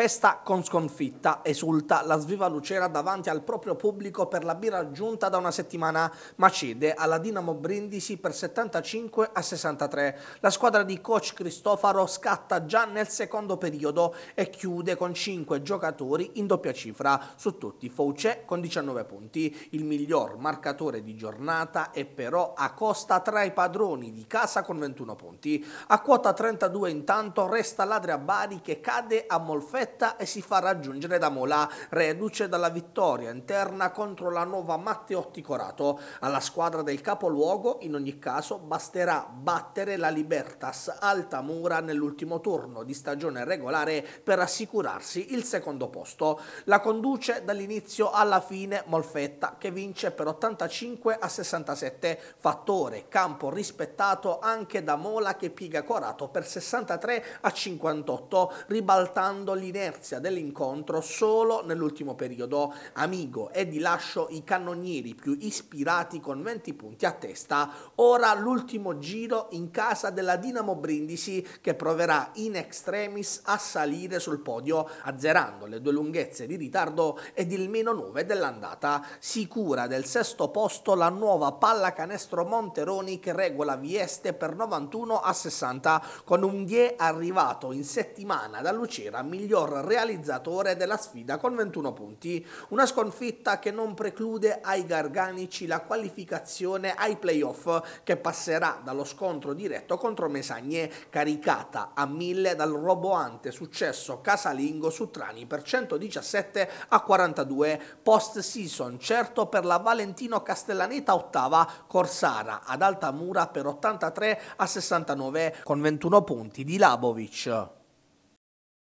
Festa con sconfitta, esulta la sviva Lucera davanti al proprio pubblico per la birra aggiunta da una settimana, ma cede alla Dinamo Brindisi per 75 a 63. La squadra di coach Cristofaro scatta già nel secondo periodo e chiude con 5 giocatori in doppia cifra, su tutti Fauce con 19 punti. Il miglior marcatore di giornata è però a costa tra i padroni di casa con 21 punti. A quota 32 intanto resta l'Adria Bari che cade a Molfetta diretta e si fa raggiungere da Mola, reduce dalla vittoria interna contro la nuova Matteotti Corato. Alla squadra del capoluogo, in ogni caso, basterà battere la Libertas Altamura nell'ultimo turno di stagione regolare per assicurarsi il secondo posto. La conduce dall'inizio alla fine Molfetta, che vince per 85 a 67, fattore campo rispettato anche da Mola che piega Corato per 63 a 58, ribaltandoli l'inerzia dell'incontro solo nell'ultimo periodo Amigo, e di lascio i cannonieri più ispirati con 20 punti a testa. Ora l'ultimo giro in casa della Dinamo Brindisi che proverà in extremis a salire sul podio azzerando le due lunghezze di ritardo ed il meno 9 dell'andata. Sicura del sesto posto la nuova pallacanestro Monteroni che regola Vieste per 91 a 60 con un Die arrivato in settimana da Lucera migliore miglior realizzatore della sfida con 21 punti. Una sconfitta che non preclude ai garganici la qualificazione ai playoff che passerà dallo scontro diretto contro Mesagne, caricata a mille dal roboante successo casalingo su Trani per 117 a 42 post season certo per la Valentino Castellaneta ottava Corsara ad Altamura per 83 a 69 con 21 punti di Labovic.